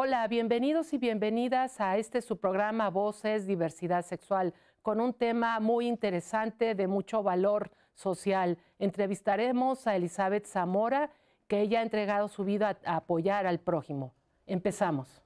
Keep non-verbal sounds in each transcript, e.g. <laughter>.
Hola, bienvenidos y bienvenidas a este su programa Voces Diversidad Sexual, con un tema muy interesante de mucho valor social. Entrevistaremos a Elizabeth Zamora, que ella ha entregado su vida a apoyar al prójimo. Empezamos.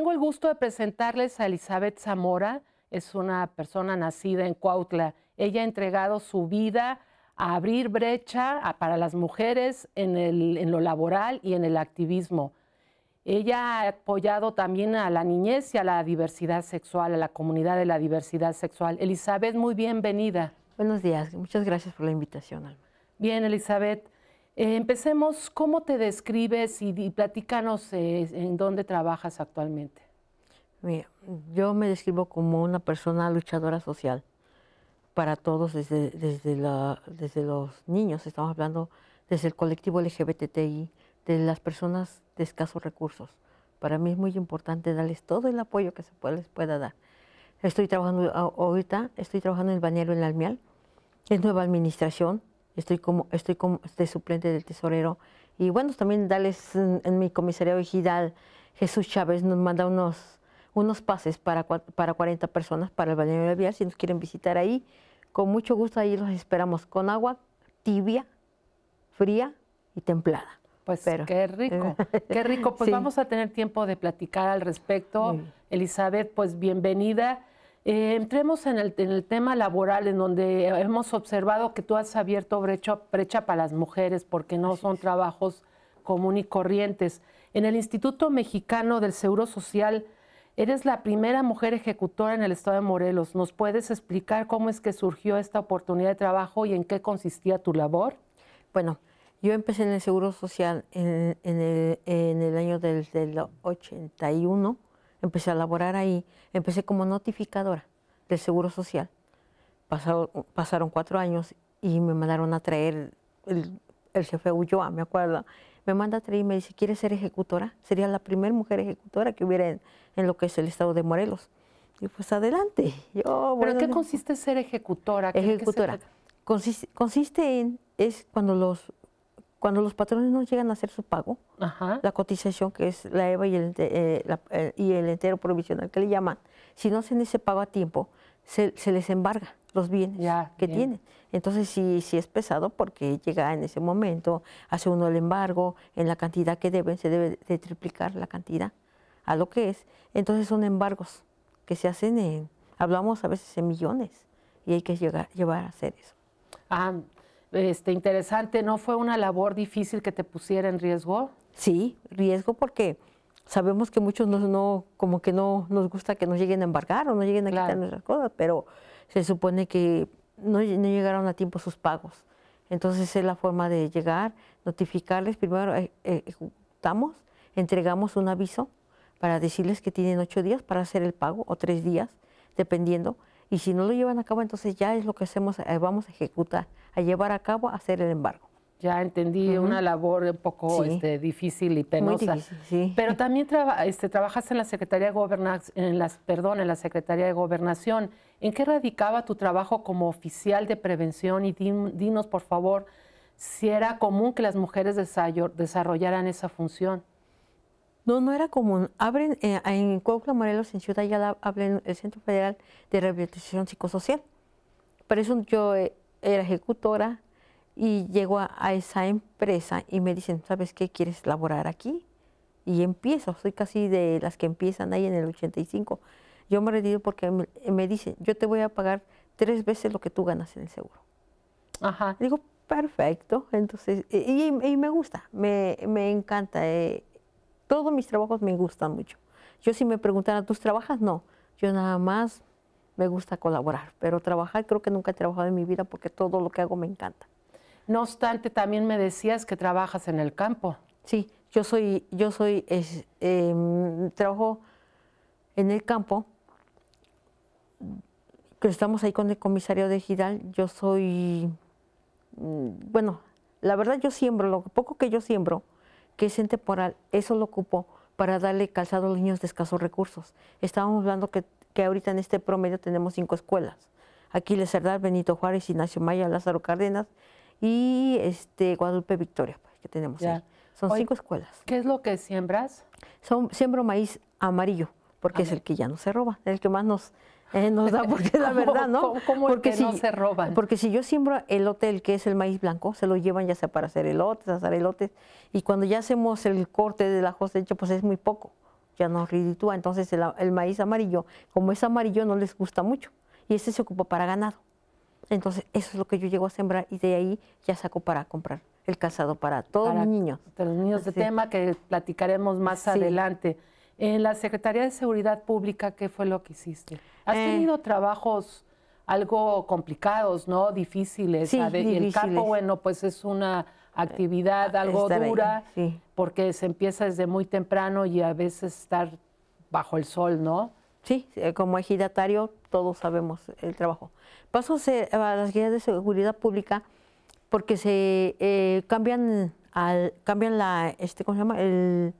Tengo el gusto de presentarles a Elizabeth Zamora, es una persona nacida en Cuautla. Ella ha entregado su vida a abrir brecha para las mujeres en, lo laboral y en el activismo. Ella ha apoyado también a la niñez y a la diversidad sexual, a la comunidad de la diversidad sexual. Elizabeth, muy bienvenida. Buenos días, muchas gracias por la invitación, Bien, Elizabeth, eh, empecemos, ¿cómo te describes y, platícanos eh, en dónde trabajas actualmente? Mira, yo me describo como una persona luchadora social para todos, desde, desde, desde los niños, estamos hablando desde el colectivo LGBTI, de las personas de escasos recursos. Para mí es muy importante darles todo el apoyo que se puede les pueda dar. Estoy trabajando ah, ahorita, estoy trabajando en el bañero en la Almial, es nueva administración, estoy como, estoy como este suplente del tesorero. Y bueno, también darles en, mi comisaría ejidal, Jesús Chávez nos manda unos, unos pases para, para 40 personas para el valle de Vial, si nos quieren visitar ahí. Con mucho gusto ahí los esperamos, con agua tibia, fría y templada. Pues Pero. qué rico, <laughs> qué rico. Pues vamos a tener tiempo de platicar al respecto. Elizabeth, pues bienvenida. Eh, entremos en el, tema laboral, en donde hemos observado que tú has abierto brecha, para las mujeres, porque no son trabajos común y corrientes. En el Instituto Mexicano del Seguro Social, eres la primera mujer ejecutora en el estado de Morelos. ¿Nos puedes explicar cómo es que surgió esta oportunidad de trabajo y en qué consistía tu labor? Bueno, yo empecé en el Seguro Social en, el, año del, del 81 empecé a laborar ahí, empecé como notificadora del Seguro Social. Pasaron, pasaron cuatro años y me mandaron a traer, el, el jefe Ulloa, me acuerdo, me manda a traer y me dice, ¿quieres ser ejecutora? Sería la primera mujer ejecutora que hubiera en, lo que es el estado de Morelos. Y pues adelante. Yo, ¿Pero qué consiste ser ejecutora? ejecutora. consiste, en, es cuando los cuando los patrones no llegan a hacer su pago, la cotización que es la EVA y el, eh, eh, y el entero provisional que le llaman, si no hacen ese pago a tiempo, se, les embarga los bienes que tienen. Entonces si es pesado porque llega en ese momento, hace uno el embargo, en la cantidad que deben, se debe de triplicar la cantidad a lo que es. Entonces son embargos que se hacen en, hablamos a veces en millones y hay que llevar a hacer eso. Ah, este, interesante, ¿no fue una labor difícil que te pusiera en riesgo? Sí, riesgo porque sabemos que muchos no, como que no nos gusta que nos lleguen a embargar o nos lleguen a quitar nuestras cosas, pero se supone que no, no, llegaron a tiempo sus pagos. Entonces es la forma de llegar, notificarles, primero eh, eh, ejecutamos, entregamos un aviso para decirles que tienen ocho días para hacer el pago o tres días, dependiendo. Y si no lo llevan a cabo, entonces ya es lo que hacemos, eh, vamos a ejecutar, a llevar a cabo, a hacer el embargo ya entendí, una labor un poco este, difícil y penosa. Pero también este, trabajaste en la Secretaría de Gobernación, en las, perdón, en la Secretaría de Gobernación. ¿En qué radicaba tu trabajo como oficial de prevención? Y dinos, por favor, si era común que las mujeres desarrollaran esa función. No, no era común. Abren eh, en Cuauhtémoc Morelos, en Ciudad Yala, en el Centro Federal de Rehabilitación Psicosocial. Por eso yo eh, era ejecutora, y llego a, esa empresa y me dicen, ¿sabes qué? ¿Quieres laborar aquí? Y empiezo, soy casi de las que empiezan ahí en el 85. Yo me retiro porque me, dicen, yo te voy a pagar tres veces lo que tú ganas en el seguro. Ajá. digo, perfecto, entonces, y, me gusta, me, me encanta. Eh, todos mis trabajos me gustan mucho. Yo si me preguntan, ¿tus trabajas? No, yo nada más me gusta colaborar, pero trabajar creo que nunca he trabajado en mi vida porque todo lo que hago me encanta. No obstante, también me decías que trabajas en el campo. Sí, yo soy, yo soy, em, trabajo en el campo, estamos ahí con el comisario de Giral, yo soy, mm, bueno, la verdad yo siembro, lo poco que yo siembro, que es en temporal, eso lo ocupo para darle calzado a los niños de escasos recursos. Estábamos hablando que, ahorita en este promedio tenemos cinco escuelas. Aquí Les Benito Juárez, Ignacio Maya, Lázaro Cárdenas y este, Guadalupe Victoria, pues, que tenemos ahí. Son cinco escuelas. ¿Qué es lo que siembras? Son, siembro maíz amarillo, porque es el que ya no se roba, el que más nos, eh, da, <laughs> porque la verdad, ¿no? porque no se roban? Porque si yo siembro el lote el que es el maíz blanco, se lo llevan ya sea para hacer elotes, hacer elotes, y cuando ya hacemos el corte de la cosecha, pues es muy poco, ya nos riditúa. Entonces el, el maíz amarillo, como es amarillo, no les gusta mucho, y ese se ocupa para ganado. Entonces, eso es lo que yo llego a sembrar y de ahí ya saco para comprar el calzado para todos los niños. Para los niños de tema que platicaremos más adelante. En la Secretaría de Seguridad Pública, ¿qué fue lo que hiciste? ¿Has eh, tenido trabajos algo complicados, no? Difíciles. Sí, difíciles. El campo, bueno, pues es una actividad eh, algo dura, porque se empieza desde muy temprano y a veces estar bajo el sol, ¿no? Sí, eh, como ejidatario todos sabemos el trabajo. Paso a las guías de seguridad pública porque se eh, cambian, al, cambian la, este, ¿cómo se llama?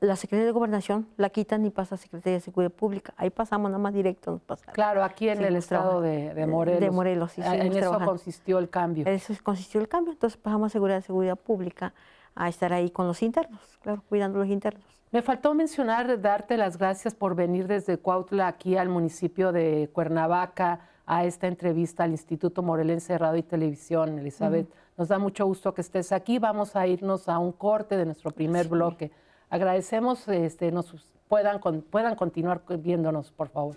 la Secretaría de Gobernación la quitan y pasa a Secretaría de Seguridad Pública. Ahí pasamos nada más directo. Nos Claro, aquí en el estado de, Morelos. De Morelos, sí. en eso consistió el cambio. En Eso consistió el cambio. Entonces pasamos a Seguridad, Seguridad Pública a estar ahí con los internos, claro, cuidando los internos. Me faltó mencionar, darte las gracias por venir desde Cuautla aquí al municipio de Cuernavaca a esta entrevista al Instituto Morelense Radio y Televisión, Elizabeth. Nos da mucho gusto que estés aquí. Vamos a irnos a un corte de nuestro primer bloque. Agradecemos, este, nos puedan, puedan continuar viéndonos, por favor.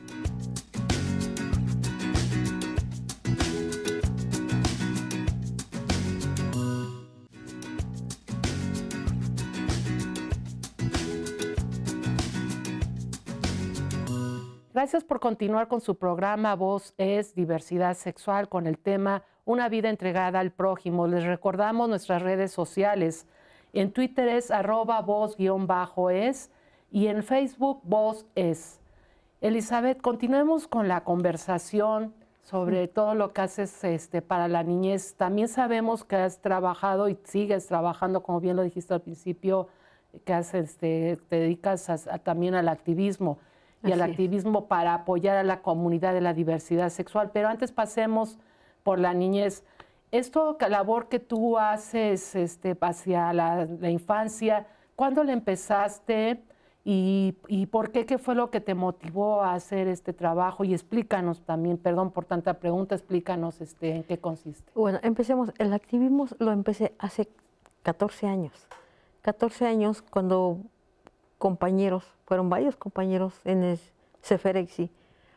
Gracias por continuar con su programa Voz es Diversidad Sexual con el tema Una vida entregada al prójimo. Les recordamos nuestras redes sociales. En Twitter es arroba voz-es y en Facebook voz es. Elizabeth, continuemos con la conversación sobre todo lo que haces este, para la niñez. También sabemos que has trabajado y sigues trabajando, como bien lo dijiste al principio, que este, te dedicas también al activismo y al activismo para apoyar a la comunidad de la diversidad sexual. Pero antes pasemos por la niñez. Esto labor que tú haces este, hacia la, infancia, ¿cuándo la empezaste y, y, por qué? ¿Qué fue lo que te motivó a hacer este trabajo? Y explícanos también, perdón por tanta pregunta, explícanos este, en qué consiste. Bueno, empecemos. El activismo lo empecé hace 14 años. 14 años cuando compañeros, fueron varios compañeros en el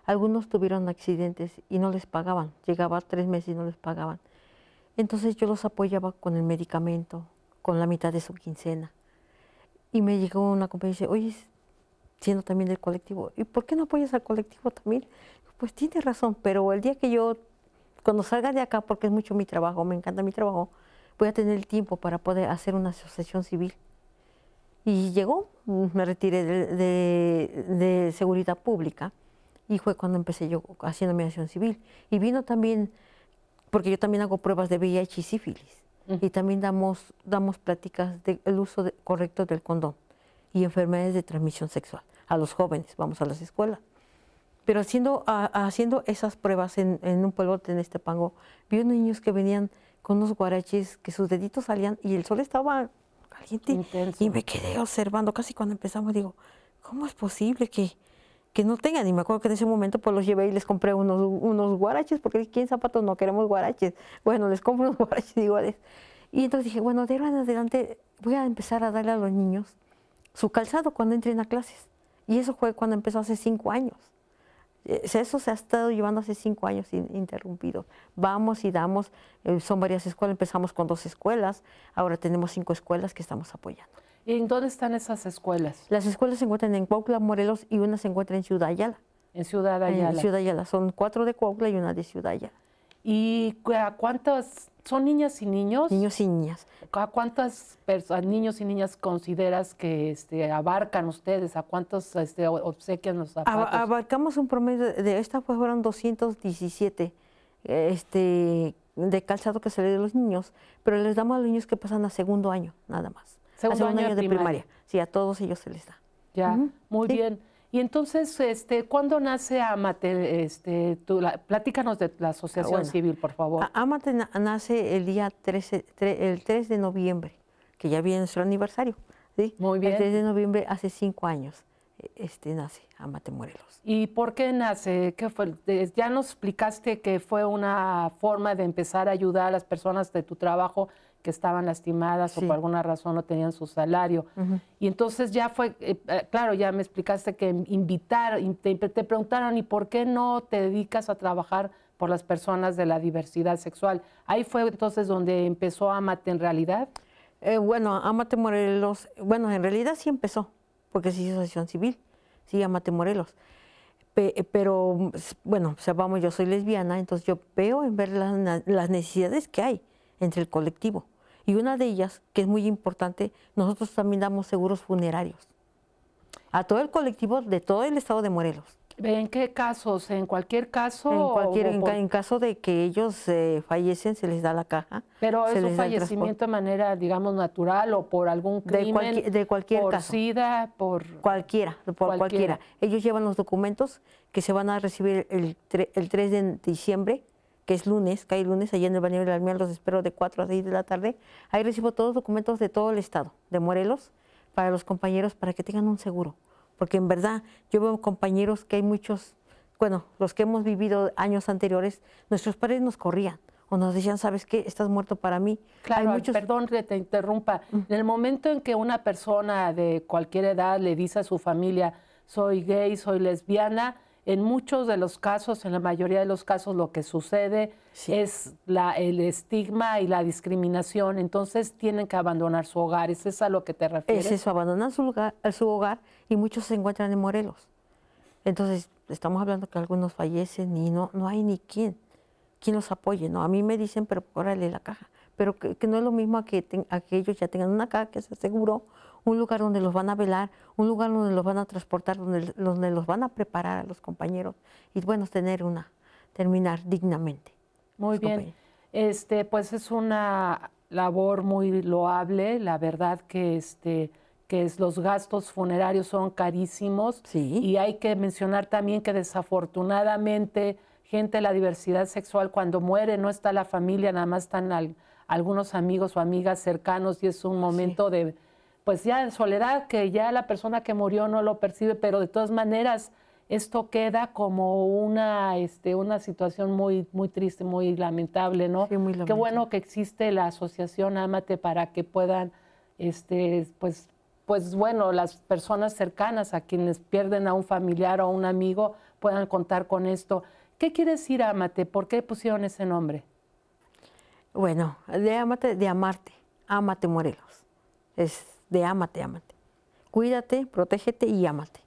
Algunos tuvieron accidentes y no les pagaban, llegaba tres meses y no les pagaban. Entonces yo los apoyaba con el medicamento, con la mitad de su quincena. Y me llegó una compañera y dice, oye, siendo también del colectivo, ¿y por qué no apoyas al colectivo también? Pues tiene razón, pero el día que yo, cuando salga de acá, porque es mucho mi trabajo, me encanta mi trabajo, voy a tener el tiempo para poder hacer una asociación civil. Y llegó, me retiré de, de, seguridad pública y fue cuando empecé yo haciendo mi acción civil. Y vino también, porque yo también hago pruebas de VIH y sífilis. Y también damos, damos pláticas del uso correcto del condón y enfermedades de transmisión sexual a los jóvenes, vamos a las escuelas. Pero haciendo, haciendo esas pruebas en, un pueblo en este pango, vi niños que venían con unos guaraches que sus deditos salían y el sol estaba y me quedé observando, casi cuando empezamos, digo, ¿cómo es posible que, que no tengan? Y me acuerdo que en ese momento pues los llevé y les compré unos, unos guaraches, porque aquí zapatos no queremos guaraches. Bueno, les compro unos <laughs> guaraches iguales. Y entonces dije, bueno, de ahora en adelante voy a empezar a darle a los niños su calzado cuando entren a clases. Y eso fue cuando empezó hace cinco años. Eh, eso se ha estado llevando hace cinco años interrumpido. Vamos y damos, eh, son varias escuelas, empezamos con dos escuelas, ahora tenemos cinco escuelas que estamos apoyando. ¿Y en dónde están esas escuelas? Las escuelas se encuentran en Cuautla, Morelos y una se encuentra en Ciudad Ayala. En Ciudad Ayala. En Ciudad Ayala, son cuatro de Cuautla y una de Ciudad Ayala. ¿Y a cuántas ¿Son niñas y niños? Niños y niñas. ¿A cuántas personas, niños y niñas consideras que este, abarcan ustedes? ¿A cuántos este, obsequian los zapatos? abarcamos un promedio de, esta pues, fueron 217 este, de calzado que se le dio a los niños, pero les damos a los niños que pasan a segundo año, nada más. Segundo, segundo año, de primaria. Sí, a todos ellos se les da. Ya, muy bien. Y entonces, este, ¿cuándo nace AMATE? Este, tú, platícanos de la Asociación Civil, por favor. AMATE nace el día 13, el 3 de noviembre, que ya viene su aniversario. Muy bien. El 3 de noviembre, hace cinco años, e, este, nace AMATE Morelos. ¿Y por qué nace? ¿Qué fue? Ya nos explicaste que fue una forma de empezar a ayudar a las personas de tu trabajo que estaban lastimadas o por alguna razón no tenían su salario. Y entonces ya fue, eh, eh, claro, ya me explicaste que invitar, te, preguntaron, ¿y por qué no te dedicas a trabajar por las personas de la diversidad sexual? Ahí fue entonces donde empezó Amate en realidad. Eh, bueno, Amate Morelos, bueno, en realidad sí empezó, porque sí hizo asociación civil, sí, Amate Morelos. pero, bueno, o vamos, yo soy lesbiana, entonces yo veo en ver las necesidades que hay entre el colectivo. Y una de ellas, que es muy importante, nosotros también damos seguros funerarios a todo el colectivo de todo el estado de Morelos. ¿En qué casos? ¿En cualquier caso? En, cualquier, en, caso de que ellos eh, fallecen, se les da la caja. Pero es un fallecimiento de manera, digamos, natural o por algún crimen. De, cualquier de cualquier por por... Cualquiera, por cualquiera. Ellos llevan los documentos que se van a recibir el, el 3 de diciembre que es lunes, cae lunes, allí en el baño de la Almía, los espero de 4 a 6 de la tarde. Ahí recibo todos los documentos de todo el estado, de Morelos, para los compañeros, para que tengan un seguro. Porque en verdad, yo veo compañeros que hay muchos, bueno, los que hemos vivido años anteriores, nuestros padres nos corrían o nos decían, ¿sabes qué? Estás muerto para mí. Claro, Hay perdón que te interrumpa. En el momento en que una persona de cualquier edad le dice a su familia, soy gay, soy lesbiana, en muchos de los casos, en la mayoría de los casos, lo que sucede es la, el estigma y la discriminación. Entonces tienen que abandonar su hogar. ¿Es a lo que te refieres? Es eso, abandonan su, hogar y muchos se encuentran en Morelos. Entonces estamos hablando que algunos fallecen y no, no hay ni quién, quién los apoye. ¿no? A mí me dicen, pero órale la caja. Pero que, no es lo mismo a que, aquellos a que ellos ya tengan una caja que se aseguró un lugar donde los van a velar, un lugar donde los van a transportar, donde, donde los van a preparar a los compañeros y bueno, tener una, terminar dignamente. Muy bien. Este, pues es una labor muy loable, la verdad que este que es, los gastos funerarios son carísimos y hay que mencionar también que desafortunadamente gente de la diversidad sexual cuando muere no está la familia, nada más están algunos amigos o amigas cercanos y es un momento de pues ya en soledad, que ya la persona que murió no lo percibe, pero de todas maneras esto queda como una, este, una situación muy, muy triste, muy lamentable, ¿no? Qué bueno que existe la asociación Amate para que puedan, este, pues, pues bueno, las personas cercanas a quienes pierden a un familiar o a un amigo puedan contar con esto. ¿Qué quiere decir Amate? ¿Por qué pusieron ese nombre? Bueno, de Amate, de amarte, Amate Morelos. Es de ámate, ámate. Cuídate, protégete y ámate.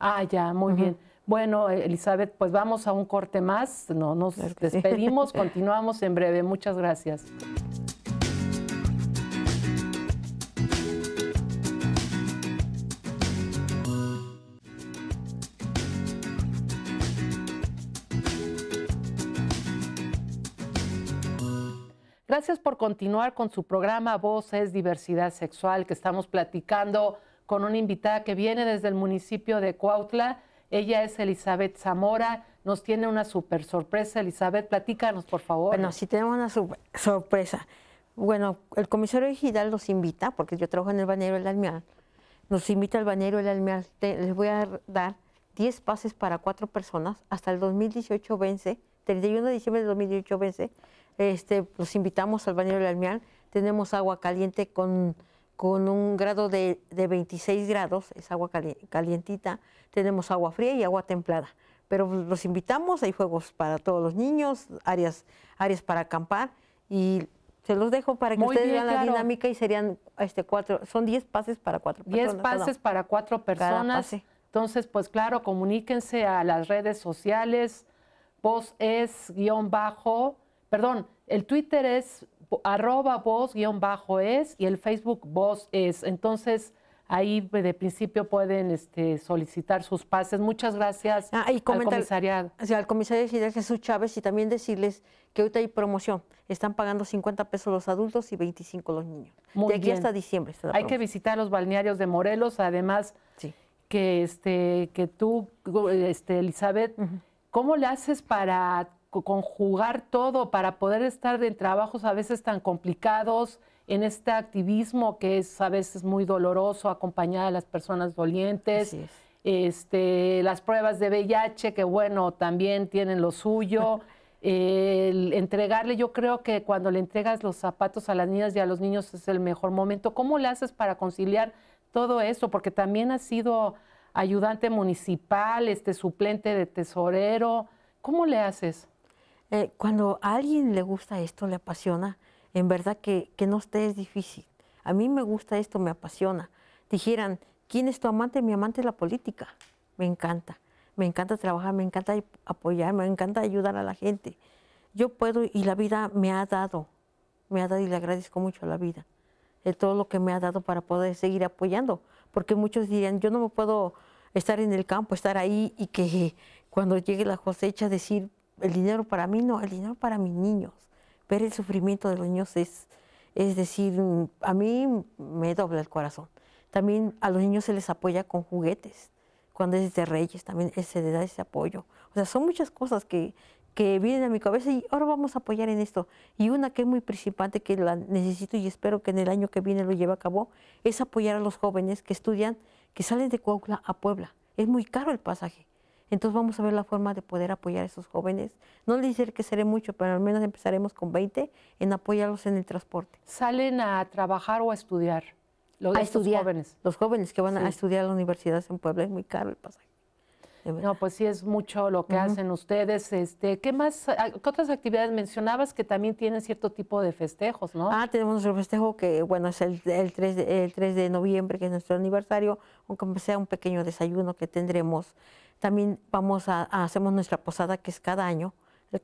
Ah, ya, muy bien. Bueno, Elizabeth, pues vamos a un corte más. No, nos despedimos, <laughs> continuamos en breve. Muchas gracias. Gracias por continuar con su programa Voces Diversidad Sexual, que estamos platicando con una invitada que viene desde el municipio de Cuautla. Ella es Elizabeth Zamora. Nos tiene una super sorpresa. Elizabeth, platícanos, por favor. Bueno, sí tenemos una sorpresa. Bueno, el comisario Hidal nos invita, porque yo trabajo en el bañero el Almeal, nos invita al bañero el Almeal. les voy a dar 10 pases para cuatro personas hasta el 2018 vence, 31 de diciembre de 2018 vence los este, pues, invitamos al bañero del Almián. Tenemos agua caliente con, con un grado de, de, 26 grados, es agua calientita. Tenemos agua fría y agua templada. Pero pues, los invitamos, hay juegos para todos los niños, áreas, áreas para acampar y se los dejo para que ustedes vean la dinámica y serían este cuatro, son 10 pases para cuatro personas. 10 pases para cuatro personas. Entonces, pues claro, comuníquense a las redes sociales, vos es guión bajo perdón, el Twitter es arroba voz guión bajo es y el Facebook voz es. Entonces, ahí de principio pueden este, solicitar sus pases. Muchas gracias ah, y comentar, al comisariado. O sea, al comisario Fidel Jesús Chávez y también decirles que ahorita hay promoción. Están pagando 50 pesos los adultos y 25 los niños. Muy de aquí hasta diciembre. hay que visitar los balnearios de Morelos, además que, este, que tú, este, Elizabeth, ¿cómo le haces para conjugar todo para poder estar en trabajos a veces tan complicados, en este activismo que es a veces muy doloroso, acompañar a las personas dolientes. Este, las pruebas de VIH, que bueno, también tienen lo suyo. <laughs> entregarle, yo creo que cuando le entregas los zapatos a las niñas y a los niños es el mejor momento. ¿Cómo le haces para conciliar todo eso? Porque también has sido ayudante municipal, este suplente de tesorero. ¿Cómo le haces? Eh, cuando a alguien le gusta esto, le apasiona, en verdad que, no esté es difícil. A mí me gusta esto, me apasiona. Dijeran, ¿quién es tu amante? Mi amante es la política. Me encanta. Me encanta trabajar, me encanta apoyar, me encanta ayudar a la gente. Yo puedo y la vida me ha dado, me ha dado y le agradezco mucho a la vida, de eh, todo lo que me ha dado para poder seguir apoyando. Porque muchos dirían, yo no me puedo estar en el campo, estar ahí y que cuando llegue la cosecha decir, el dinero para mí no, el dinero para mis niños. Ver el sufrimiento de los niños es, es decir, a mí me dobla el corazón. También a los niños se les apoya con juguetes. Cuando es de Reyes también se les da ese apoyo. O sea, son muchas cosas que, que vienen a mi cabeza y ahora vamos a apoyar en esto. Y una que es muy principante, que la necesito y espero que en el año que viene lo lleve a cabo, es apoyar a los jóvenes que estudian, que salen de Coahuila a Puebla. Es muy caro el pasaje. Entonces vamos a ver la forma de poder apoyar a esos jóvenes. No les diré que seré mucho, pero al menos empezaremos con 20 en apoyarlos en el transporte. ¿Salen a trabajar o a estudiar? Los, a estudiar. Jóvenes. Los jóvenes que van a estudiar a la universidad en Puebla es muy caro el pasaje. No, pues sí es mucho lo que hacen ustedes. Este, ¿qué más, ah, qué otras actividades mencionabas que también tienen cierto tipo de festejos, no? Ah, tenemos nuestro festejo que, bueno, es el, 3 de, el 3 de noviembre, que es nuestro aniversario, aunque sea un pequeño desayuno que tendremos también vamos a, hacemos nuestra posada, que es cada año,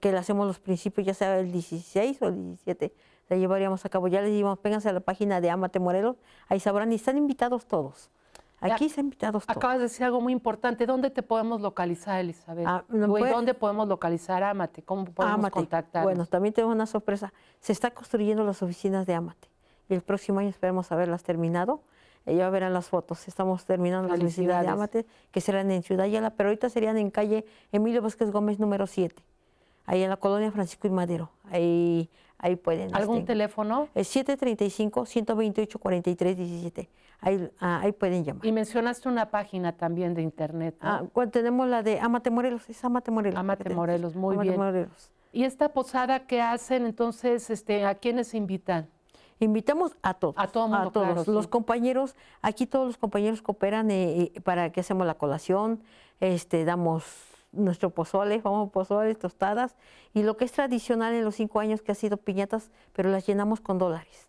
que la hacemos los principios, ya sea el 16 o el 17, la llevaríamos a cabo. Ya les digo, péganse a la página de Amate Morelos, ahí sabrán y están invitados todos. Aquí están invitados todos. Acabas de decir algo muy importante. ¿Dónde te podemos localizar, Elizabeth? Ah, pues, ¿Dónde podemos localizar Amate? ¿Cómo podemos contactar? Bueno, también tengo una sorpresa. Se está construyendo las oficinas de Amate. Y el próximo año esperemos haberlas terminado ya verán las fotos. Estamos terminando la felicidad de Amate, que serán en Ciudad Yala, pero ahorita serían en calle Emilio Vázquez Gómez número 7, ahí en la colonia Francisco y Madero. Ahí, ahí pueden. Este, ¿Algún teléfono? Es 735-128-4317. Ahí, ah, ahí pueden llamar. Y mencionaste una página también de internet. Ah, tenemos la de Amate Morelos, es Amate Morelos. Amate Morelos, muy Amate bien. Morelos. ¿Y esta posada ¿qué hacen entonces, este, a quiénes invitan? Invitamos a todos. A, todos, a todos. los compañeros, aquí todos los compañeros cooperan eh, eh, para que hacemos la colación, este, damos nuestro pozole, vamos pozole, tostadas, y lo que es tradicional en los cinco años que ha sido piñatas, pero las llenamos con dólares.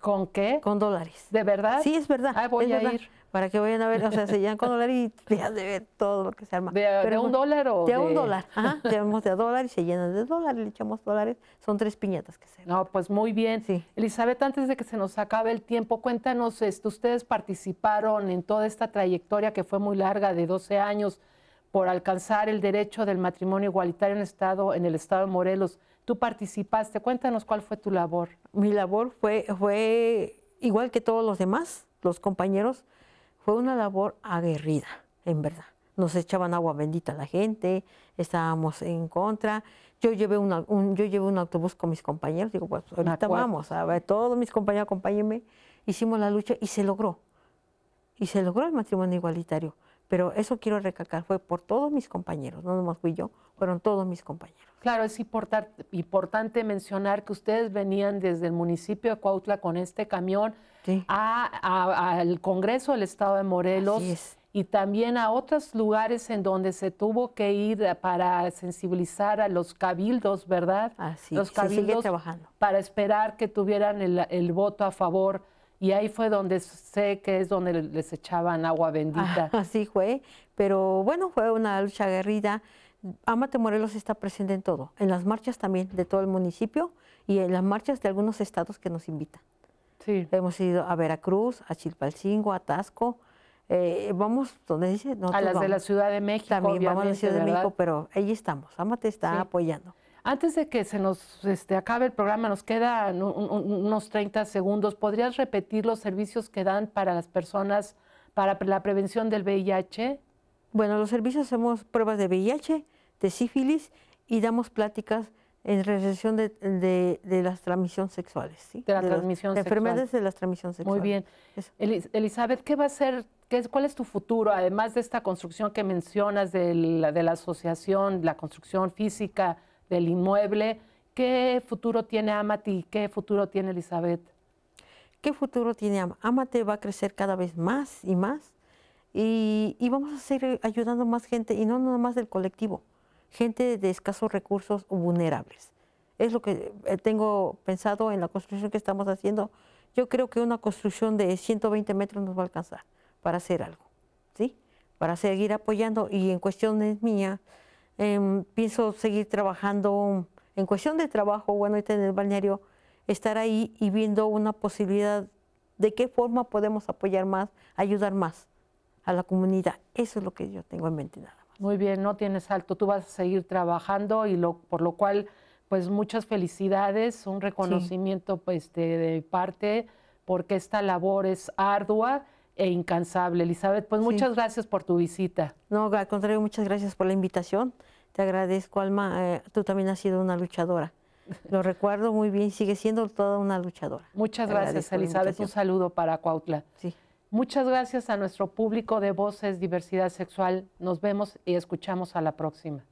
¿Con qué? Con dólares. ¿De verdad? Sí, es verdad. Ah, voy a ir para que vayan a ver, o sea, se llenan con dólares y dejan de ver todo lo que se arma. ¿De, Pero, un dólar o? De, un dólar, ajá, llevamos <laughs> de dólar y se llenan de dólares, le echamos dólares, son tres piñatas que se No, pues muy bien. Sí. Elizabeth, antes de que se nos acabe el tiempo, cuéntanos, esto, ustedes participaron en toda esta trayectoria que fue muy larga, de 12 años, por alcanzar el derecho del matrimonio igualitario en el Estado, en el estado de Morelos. Tú participaste, cuéntanos cuál fue tu labor. Mi labor fue, fue igual que todos los demás, los compañeros, fue una labor aguerrida, en verdad. Nos echaban agua bendita a la gente, estábamos en contra. Yo llevé un, yo llevé un autobús con mis compañeros, digo, pues ahorita vamos, a ver, todos mis compañeros acompáñenme. Hicimos la lucha y se logró. Y se logró el matrimonio igualitario. Pero eso quiero recalcar, fue por todos mis compañeros, no nomás fui yo, fueron todos mis compañeros. Claro, es importante mencionar que ustedes venían desde el municipio de Cuautla con este camión a al Congreso del Estado de Morelos y también a otros lugares en donde se tuvo que ir para sensibilizar a los cabildos, ¿verdad? Así los cabildos trabajando. para esperar que tuvieran el, voto a favor. Y ahí fue donde sé que es donde les echaban agua bendita. <laughs> así fue, pero bueno, fue una lucha guerrida. Amate Morelos está presente en todo, en las marchas también de todo el municipio y en las marchas de algunos estados que nos invitan. Hemos ido a Veracruz, a Chilpalcingo, a Tasco. Eh, vamos, donde dice? a las de la Ciudad de México. También vamos a la Ciudad de México, pero ahí estamos. te está apoyando. Antes de que se nos este, acabe el programa, nos quedan unos 30 segundos. ¿Podrías repetir los servicios que dan para las personas para la prevención del VIH? Bueno, los servicios hacemos pruebas de VIH, de sífilis y damos pláticas en relación de, las transmisiones sexuales. ¿sí? De la transmisión las, enfermedades de las transmisiones sexuales. Muy bien. Elizabeth, ¿qué va a ser, qué, cuál es tu futuro, además de esta construcción que mencionas de la, de la asociación, la construcción física del inmueble? ¿Qué futuro tiene y ¿Qué futuro tiene Elizabeth? ¿Qué futuro tiene Amati? Amate va a crecer cada vez más y más y, y vamos a seguir ayudando más gente y no nada más del colectivo gente de escasos recursos vulnerables. Es lo que eh, tengo pensado en la construcción que estamos haciendo. Yo creo que una construcción de 120 metros nos va a alcanzar para hacer algo, ¿sí? Para seguir apoyando y en cuestiones mías, em, pienso seguir trabajando en cuestión de trabajo, bueno, ahorita en el balneario, estar ahí y viendo una posibilidad de qué forma podemos apoyar más, ayudar más a la comunidad. Eso es lo que yo tengo en mente muy bien, no tienes alto, tú vas a seguir trabajando y lo, por lo cual, pues muchas felicidades, un reconocimiento pues de, parte, porque esta labor es ardua e incansable. Elizabeth, pues muchas gracias por tu visita. No, al contrario, muchas gracias por la invitación. Te agradezco, Alma, eh, tú también has sido una luchadora. Lo <laughs> recuerdo muy bien, sigue siendo toda una luchadora. Muchas gracias, Elizabeth. Un saludo para Cuautla. Sí. Muchas gracias a nuestro público de Voces Diversidad Sexual. Nos vemos y escuchamos a la próxima.